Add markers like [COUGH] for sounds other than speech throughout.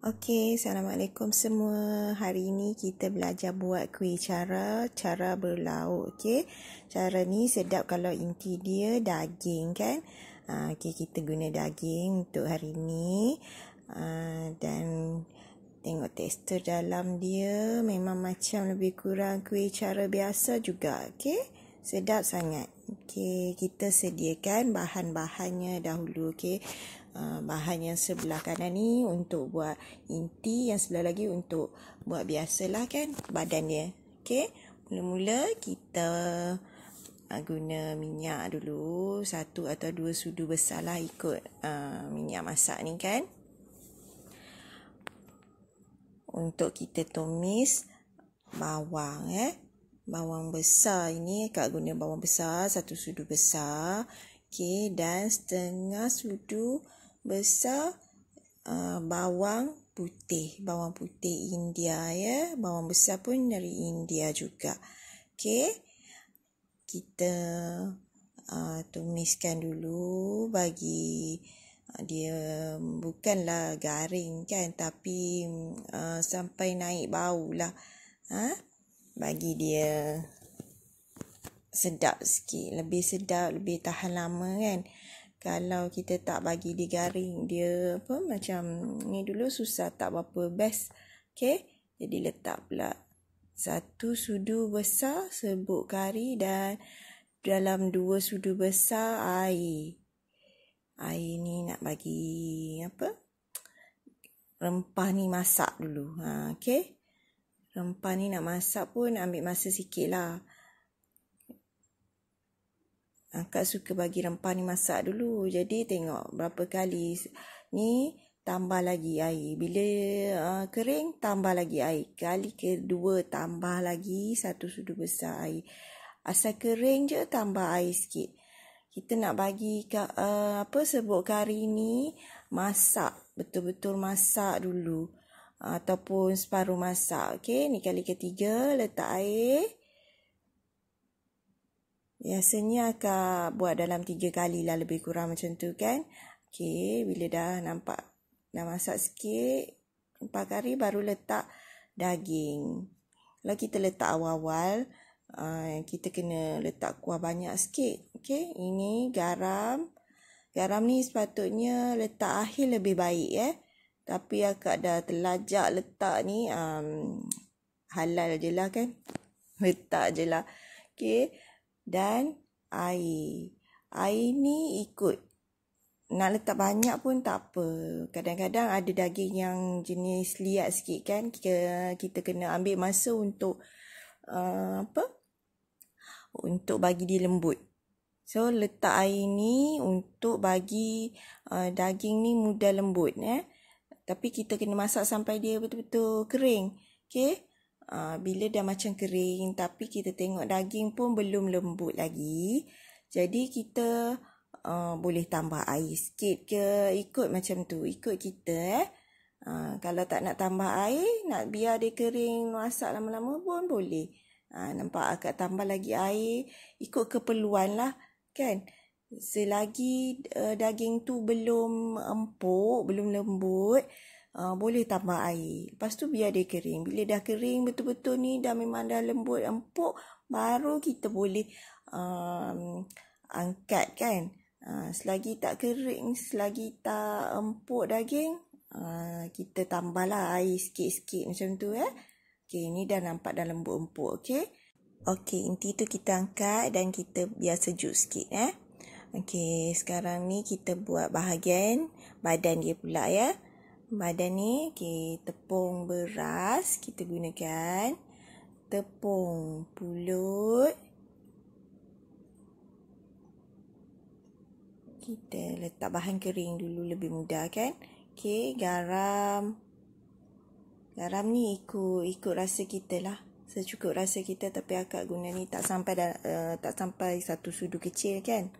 Okey, Assalamualaikum semua. Hari ini kita belajar buat kuih cara, cara berlauk. Okey, cara ni sedap kalau inti dia daging kan. Ah, okey, kita guna daging untuk hari ini. Ah, dan tengok tekstur dalam dia memang macam lebih kurang kuih cara biasa juga. Okey, sedap sangat. Okey, kita sediakan bahan-bahannya dahulu. Okey. Uh, bahan yang sebelah kanan ni untuk buat inti yang sebelah lagi untuk buat biasa lah kan badan dia. Okey. Mula-mula kita uh, guna minyak dulu satu atau dua sudu besar lah ikut uh, minyak masak ni kan untuk kita tumis bawang eh bawang besar ini kak guna bawang besar satu sudu besar Okay, dan setengah sudu besar uh, bawang putih bawang putih India ya bawang besar pun dari India juga Okay, kita uh, tumiskan dulu bagi uh, dia bukanlah garing kan tapi uh, sampai naik bau lah ha? bagi dia sedap sikit. Lebih sedap, lebih tahan lama kan. Kalau kita tak bagi dia garing, dia apa macam ni dulu susah tak apa-apa. Best. Okay. Jadi letak pula satu sudu besar serbuk kari dan dalam dua sudu besar air. Air ni nak bagi apa? Rempah ni masak dulu. Ha, okay. Rempah ni nak masak pun ambil masa sikit lah. Kak suka bagi rempah ni masak dulu. Jadi tengok berapa kali ni tambah lagi air. Bila uh, kering tambah lagi air. Kali kedua tambah lagi satu sudu besar air. Asal kering je tambah air sikit. Kita nak bagi uh, apa sebut kari ni masak. Betul-betul masak dulu. Uh, ataupun separuh masak. Okay, ni kali ketiga letak air. Biasanya akak buat dalam tiga kali lah lebih kurang macam tu kan. Okay, bila dah nampak dah masak sikit, empat kari baru letak daging. Kalau kita letak awal-awal, ah, kita kena letak kuah banyak sikit. Okay, ini garam. Garam ni sepatutnya letak akhir lebih baik eh. Tapi akak dah terlajak letak ni, um, halal je lah kan. [LAUGHS] Letak je lah. Okay, dan air. Air ni ikut. Nak letak banyak pun tak apa. Kadang-kadang ada daging yang jenis liat sikit kan. Kita, kita kena ambil masa untuk uh, apa? Untuk bagi dia lembut. So letak air ni untuk bagi uh, daging ni mudah lembut eh. Tapi kita kena masak sampai dia betul-betul kering. Okay. Ah, bila dah macam kering tapi kita tengok daging pun belum lembut lagi jadi kita uh, boleh tambah air sikit ke ikut macam tu ikut kita eh uh, kalau tak nak tambah air nak biar dia kering masak lama-lama pun boleh uh, nampak akak tambah lagi air ikut keperluan lah kan selagi uh, daging tu belum empuk belum lembut Uh, boleh tambah air. Lepas tu biar dia kering. Bila dah kering betul-betul ni dah memang dah lembut, empuk, baru kita boleh um, angkat kan. Uh, selagi tak kering, selagi tak empuk daging, uh, kita tambahlah air sikit-sikit macam tu Eh? Okey, ni dah nampak dah lembut empuk, okey. Okay, inti tu kita angkat dan kita biar sejuk sikit eh. Okey, sekarang ni kita buat bahagian badan dia pula ya. Eh? Badan ni, okay, tepung beras kita gunakan. Tepung pulut. Kita letak bahan kering dulu lebih mudah kan. Okay, garam. Garam ni ikut ikut rasa kita lah. Secukup rasa kita tapi akak guna ni tak sampai dah, eh, uh, tak sampai satu sudu kecil kan.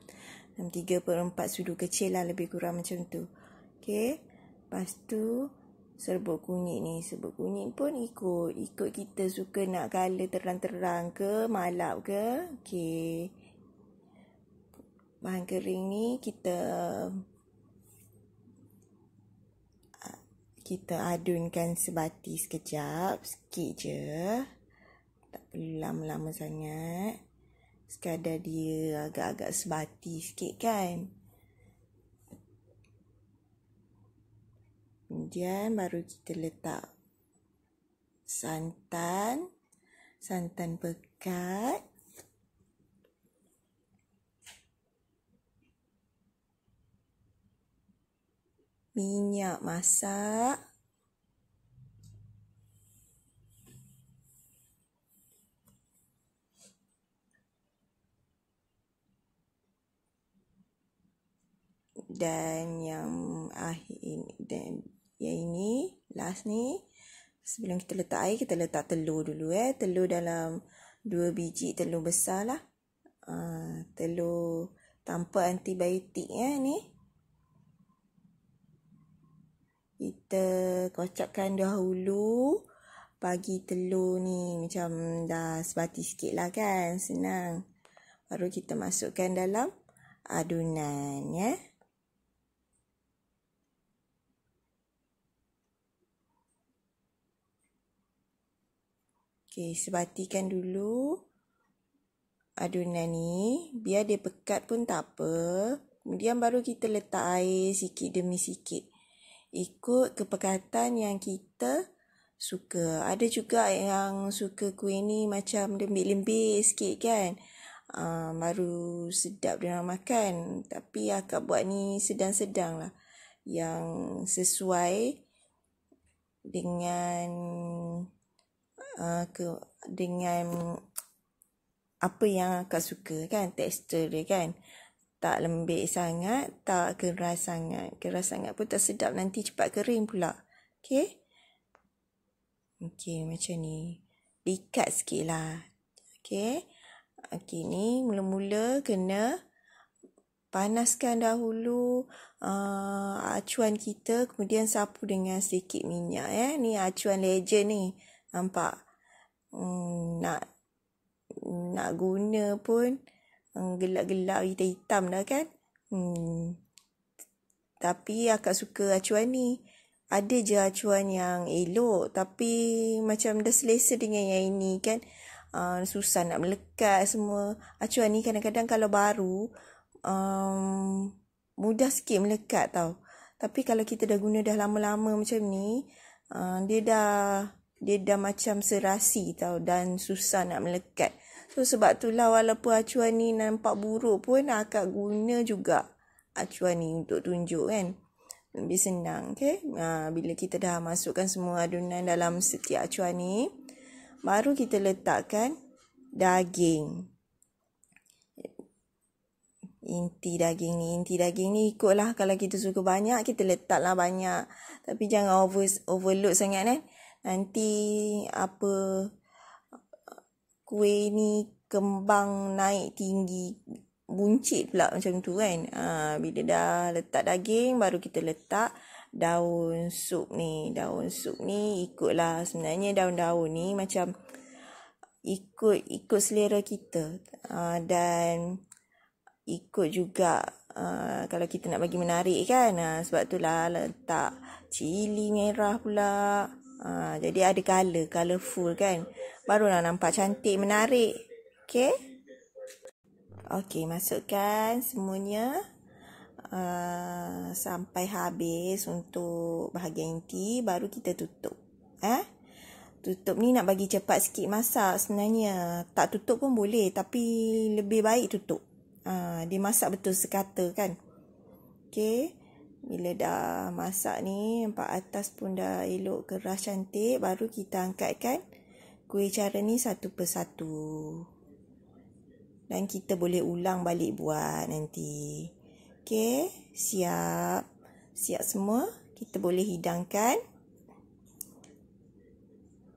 3 per 4 sudu kecil lah lebih kurang macam tu. Okay. Lepas tu serbuk kunyit ni. Serbuk kunyit pun ikut. Ikut kita suka nak color terang-terang ke malap ke. Okay. Bahan kering ni kita ah, kita adunkan sebati sekejap. Sikit je. Tak perlu lama-lama sangat. Sekadar dia agak-agak sebati sikit kan. kemudian baru kita letak santan santan pekat minyak masak dan yang akhir ini dan yang ini, last ni. Sebelum kita letak air, kita letak telur dulu eh. Telur dalam dua biji telur besar lah. Uh, telur tanpa antibiotik eh ni. Kita kocokkan dahulu. Bagi telur ni macam dah sebati sikit lah kan. Senang. Baru kita masukkan dalam adunan ya. Eh. Okay, sebatikan dulu adunan ni. Biar dia pekat pun tak apa. Kemudian baru kita letak air sikit demi sikit. Ikut kepekatan yang kita suka. Ada juga yang suka kuih ni macam lembik-lembik sikit kan. Uh, baru sedap dia nak makan. Tapi akak buat ni sedang-sedang lah. Yang sesuai dengan Uh, ke dengan apa yang akak suka kan tekstur dia kan tak lembik sangat tak keras sangat keras sangat pun tak sedap nanti cepat kering pula okey okey macam ni dikat sikit lah okey okey ni mula-mula kena panaskan dahulu uh, acuan kita kemudian sapu dengan sedikit minyak ya eh. ni acuan legend ni nampak hmm, nak nak guna pun hmm, gelap-gelap hitam-hitam dah kan hmm. tapi akak suka acuan ni ada je acuan yang elok tapi macam dah selesa dengan yang ini kan uh, susah nak melekat semua acuan ni kadang-kadang kalau baru um, mudah sikit melekat tau tapi kalau kita dah guna dah lama-lama macam ni uh, dia dah dia dah macam serasi tau dan susah nak melekat. So sebab itulah walaupun acuan ni nampak buruk pun akak guna juga acuan ni untuk tunjuk kan. Lebih senang okay. Ha, bila kita dah masukkan semua adunan dalam setiap acuan ni. Baru kita letakkan daging. Inti daging ni. Inti daging ni ikutlah kalau kita suka banyak kita letaklah banyak. Tapi jangan over, overload sangat kan. Eh? Nanti apa kuih ni kembang naik tinggi buncit pula macam tu kan. Ha, bila dah letak daging baru kita letak daun sup ni. Daun sup ni ikutlah sebenarnya daun-daun ni macam ikut ikut selera kita ha, dan ikut juga Uh, kalau kita nak bagi menarik kan uh, sebab lah letak cili merah pula Ha, jadi ada color, colorful kan. Barulah nampak cantik, menarik. Okay. Okay, masukkan semuanya. Uh, sampai habis untuk bahagian inti baru kita tutup eh tutup ni nak bagi cepat sikit masak sebenarnya tak tutup pun boleh tapi lebih baik tutup uh, dia masak betul sekata kan okey bila dah masak ni, empat atas pun dah elok keras cantik. Baru kita angkatkan kuih cara ni satu persatu. Dan kita boleh ulang balik buat nanti. Okay, siap. Siap semua. Kita boleh hidangkan.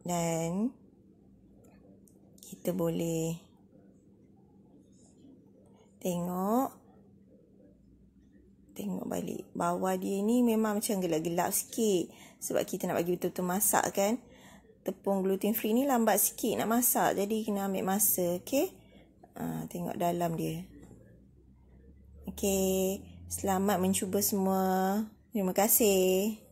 Dan kita boleh tengok tengok balik bawah dia ni memang macam gelap-gelap sikit sebab kita nak bagi betul-betul masak kan tepung gluten free ni lambat sikit nak masak jadi kena ambil masa okey uh, tengok dalam dia okey selamat mencuba semua terima kasih